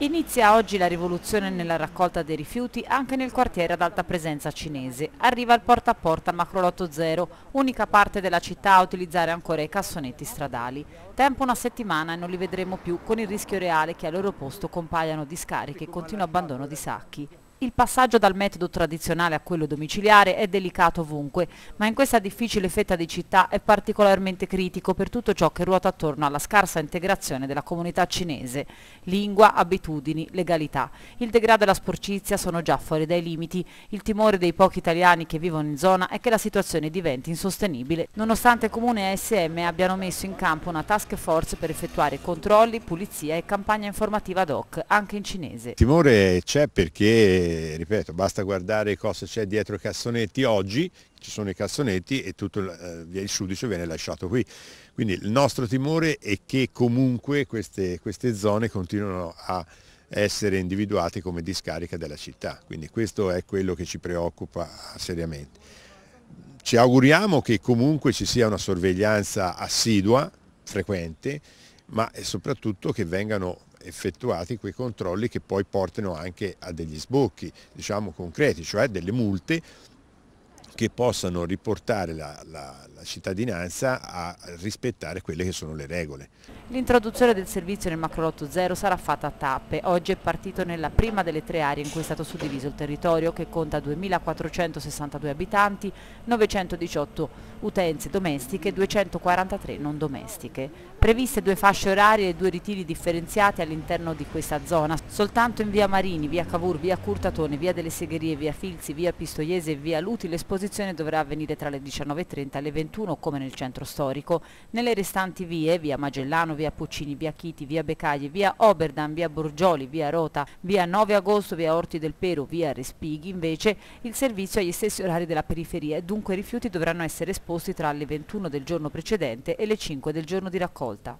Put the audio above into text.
Inizia oggi la rivoluzione nella raccolta dei rifiuti anche nel quartiere ad alta presenza cinese. Arriva il porta a porta al Macrolotto Zero, unica parte della città a utilizzare ancora i cassonetti stradali. Tempo una settimana e non li vedremo più con il rischio reale che al loro posto compaiano discariche e continuo abbandono di sacchi. Il passaggio dal metodo tradizionale a quello domiciliare è delicato ovunque, ma in questa difficile fetta di città è particolarmente critico per tutto ciò che ruota attorno alla scarsa integrazione della comunità cinese. Lingua, abitudini, legalità. Il degrado e la sporcizia sono già fuori dai limiti. Il timore dei pochi italiani che vivono in zona è che la situazione diventi insostenibile, nonostante Comune e SM abbiano messo in campo una task force per effettuare controlli, pulizia e campagna informativa ad hoc, anche in cinese. Il timore c'è perché ripeto, basta guardare cosa c'è dietro i cassonetti oggi, ci sono i cassonetti e tutto eh, il, sudicio viene lasciato qui. Quindi il nostro timore è che comunque queste, queste zone continuino a essere individuate come discarica della città, quindi questo è quello che ci preoccupa seriamente. Ci auguriamo che comunque ci sia una sorveglianza assidua, frequente, ma soprattutto che vengano effettuati quei controlli che poi portano anche a degli sbocchi diciamo concreti, cioè delle multe che possano riportare la, la, la cittadinanza a rispettare quelle che sono le regole. L'introduzione del servizio nel macrolotto zero sarà fatta a tappe. Oggi è partito nella prima delle tre aree in cui è stato suddiviso il territorio che conta 2.462 abitanti, 918 utenze domestiche e 243 non domestiche. Previste due fasce orarie e due ritiri differenziati all'interno di questa zona. Soltanto in via Marini, via Cavour, via Curtatone, via delle Segherie, via Filzi, via Pistoiese e via Luti l'esposizione esposizione dovrà avvenire tra le 19.30 e le 21 come nel centro storico. Nelle restanti vie, via Magellano, via Puccini, via Chiti, via Becagli, via Oberdan, via Borgioli, via Rota, via 9 agosto, via Orti del Pero, via Respighi, invece il servizio ha gli stessi orari della periferia e dunque i rifiuti dovranno essere esposti tra le 21 del giorno precedente e le 5 del giorno di raccolta.